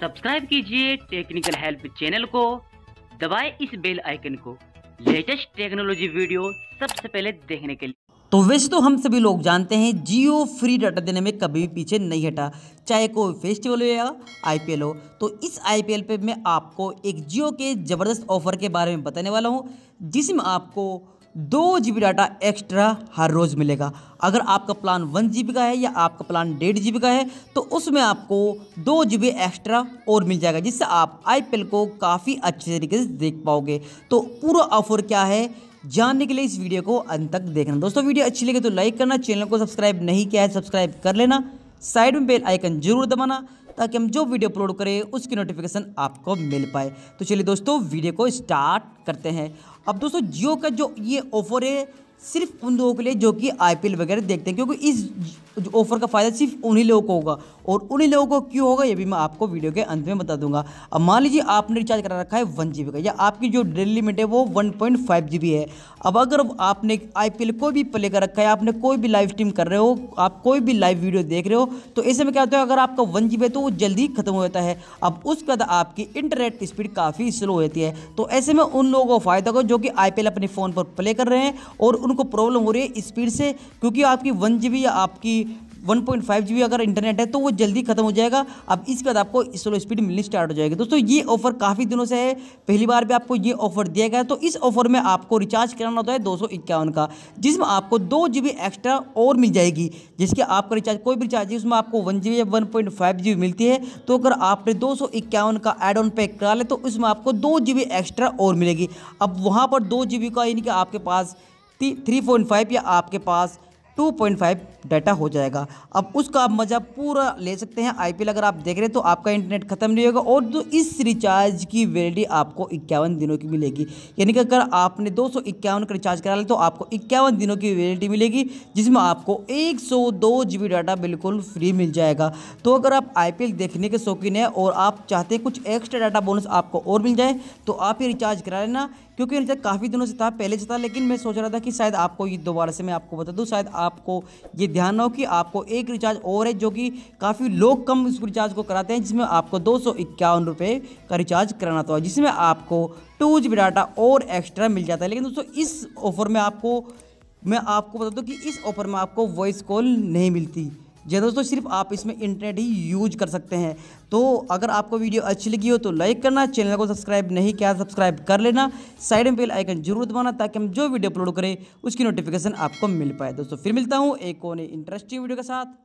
subscribe कीजिए technical help channel को दबाए इस बेल आइकन को लेटेस्ट टेक्नोलॉजी वीडियो सबसे पहले देखने के लिए तो वैसे तो हम सभी लोग जानते हैं जियो फ्री डाटा देने में कभी भी पीछे नहीं हटा चाहे कोई फेस्टिवल हो या आईपीएल हो तो इस आईपीएल पे मैं आपको एक जियो के ज़बरदस्त ऑफर के बारे में बताने वाला हूँ जिसमें आपको दो जी डाटा एक्स्ट्रा हर रोज़ मिलेगा अगर आपका प्लान वन जी का है या आपका प्लान डेढ़ जी का है तो उसमें आपको दो जी एक्स्ट्रा और मिल जाएगा जिससे आप आई को काफ़ी अच्छे तरीके से देख पाओगे तो पूरा ऑफर क्या है जानने के लिए इस वीडियो को अंत तक देखना दोस्तों वीडियो अच्छी लगे तो लाइक करना चैनल को सब्सक्राइब नहीं किया है सब्सक्राइब कर लेना साइड में बेल आइकन जरूर दबाना ताकि हम जो वीडियो अपलोड करें उसकी नोटिफिकेशन आपको मिल पाए तो चलिए दोस्तों वीडियो को स्टार्ट करते हैं अब दोस्तों जियो का जो ये ऑफर है सिर्फ उन लोगों के लिए जो कि आईपीएल वगैरह देखते हैं क्योंकि इस जो ऑफर का फ़ायदा सिर्फ उन्हीं लोगों को होगा और उन्हीं लोगों को क्यों होगा ये भी मैं आपको वीडियो के अंत में बता दूंगा अब मान लीजिए आपने रिचार्ज करा रखा है वन जी का या आपकी जो डेली लिमिट है वो वन पॉइंट फाइव जी है अब अगर आपने आई पी एल कोई भी प्ले कर रखा है आपने कोई भी लाइव स्ट्रीम कर रहे हो आप कोई भी लाइव वीडियो देख रहे हो तो ऐसे में क्या होता है अगर आपका वन जी है तो वो जल्दी खत्म हो जाता है अब उसके बाद आपकी इंटरनेट स्पीड काफ़ी स्लो होती है तो ऐसे में उन लोगों को फ़ायदा होगा जो कि आई अपने फ़ोन पर प्ले कर रहे हैं और उनको प्रॉब्लम हो रही है स्पीड से क्योंकि आपकी वन जी या आपकी वन पॉइंट अगर इंटरनेट है तो वो जल्दी खत्म हो जाएगा अब इसके बाद आपको स्लो स्पीड मिलनी स्टार्ट हो जाएगी दोस्तों ये ऑफर काफ़ी दिनों से है पहली बार भी आपको ये ऑफर दिया गया तो इस ऑफर में आपको रिचार्ज कराना होता है दो का जिसमें आपको दो जी एक्स्ट्रा और मिल जाएगी जिसके आपका रिचार्ज कोई भी रिचार्ज उसमें आपको वन या वन मिलती है तो अगर आपने दो का एड ऑन पैक करा ले तो उसमें आपको दो एक्स्ट्रा और मिलेगी अब वहाँ पर दो का यानी कि आपके पास थ्री पॉइंट फाइव या आपके पास 2.5 डाटा हो जाएगा अब उसका आप मज़ा पूरा ले सकते हैं आईपीएल अगर आप देख रहे हैं तो आपका इंटरनेट खत्म नहीं होगा और जो इस रिचार्ज की वैलिडी आपको इक्यावन दिनों की मिलेगी यानी कि अगर आपने दो सौ का रिचार्ज करा ले तो आपको इक्यावन दिनों की वैलिडी मिलेगी जिसमें आपको एक सौ डाटा बिल्कुल फ्री मिल जाएगा तो अगर आप आई देखने के शौकीन हैं और आप चाहते हैं कुछ एक्स्ट्रा डाटा बोनस आपको और मिल जाए तो आप ये रिचार्ज करा लेना क्योंकि रिचार्ज काफ़ी दिनों से था पहले से था लेकिन मैं सोच रहा था कि शायद आपको ये दोबारा से मैं आपको बता दूँ शायद आप आपको ये ध्यान हो कि आपको एक रिचार्ज और है जो कि काफ़ी लोग कम उस रिचार्ज को कराते हैं जिसमें आपको दो सौ इक्यावन का रिचार्ज कराना होता है जिसमें आपको टू जी डाटा और एक्स्ट्रा मिल जाता है लेकिन दोस्तों इस ऑफ़र में आपको मैं आपको बता दूँ कि इस ऑफ़र में आपको वॉइस कॉल नहीं मिलती जी दोस्तों सिर्फ आप इसमें इंटरनेट ही यूज कर सकते हैं तो अगर आपको वीडियो अच्छी लगी हो तो लाइक करना चैनल को सब्सक्राइब नहीं किया सब्सक्राइब तो कर लेना साइड में बेल आइकन जरूर दबाना ताकि हम जो वीडियो अपलोड करें उसकी नोटिफिकेशन आपको मिल पाए दोस्तों फिर मिलता हूँ एक और इंटरेस्टिंग वीडियो के साथ